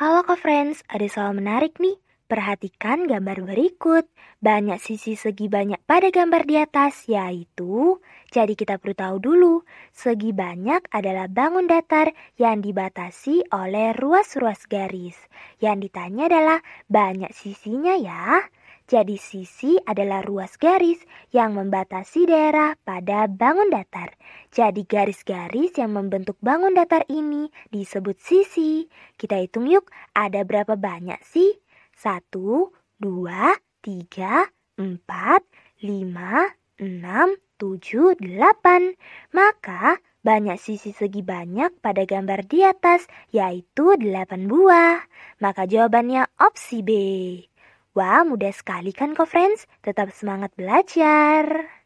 Halo kofriends friends, ada soal menarik nih. Perhatikan gambar berikut. Banyak sisi segi banyak pada gambar di atas, yaitu jadi kita perlu tahu dulu, segi banyak adalah bangun datar yang dibatasi oleh ruas-ruas garis. Yang ditanya adalah banyak sisinya ya. Jadi sisi adalah ruas garis yang membatasi daerah pada bangun datar. Jadi garis-garis yang membentuk bangun datar ini disebut sisi. Kita hitung yuk, ada berapa banyak sih? 1, 2, 3, 4, 5, 6, 7, 8. Maka banyak sisi segi banyak pada gambar di atas yaitu 8 buah. Maka jawabannya opsi B. Wah, mudah sekali kan kok, friends? Tetap semangat belajar.